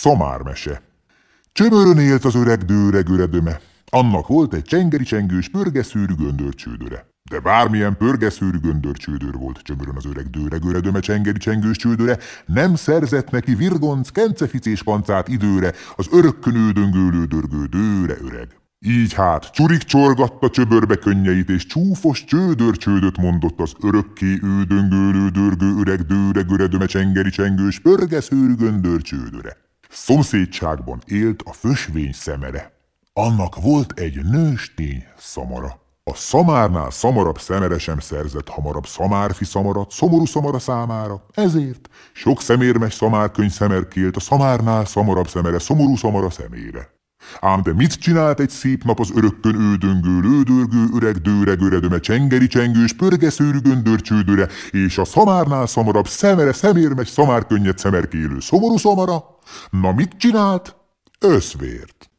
Szamármese. Csömörön élt az öreg dőreg öredöme. Annak volt egy csengeri csengős pörgeszűrű göndörcsődöre. De bármilyen pörgeszűrű göndörcsődőr volt csömörön az öreg dőreg öredöme csengeri csengős csődöre, nem szerzett neki virgonc, kenceficés pancát időre, az örökkönő döngölő dörgő dőre öreg. Így hát csurik csorgatta csöbörbe könnyeit, és csúfos csődör-csődöt mondott az örökké ő döngölő dörgő öreg dőre göredöme csengeri csengős pörgeszőrű göndörcsődöre. Szomszédságban élt a fösvény szemere. Annak volt egy nőstény szamara. A szamárnál szamarabb szemere sem szerzett hamarabb szamárfi szamarat, szomorú szamara számára. Ezért sok szemérmes szamárkönyv szemerkélt a szamárnál szamarabb szemere, szomorú szamara szemére. Ám de mit csinált egy szép nap az örökkön ődöngő, lődörgő, öreg, dőreg, öredöme, csengeri, csengős, pörgeszőrű, göndörcsődőre, és a szamárnál szamarabb, szemere, szemérmes, szamárkönnyed, szemerkélő, szomorú szamara? Na mit csinált? Összvért.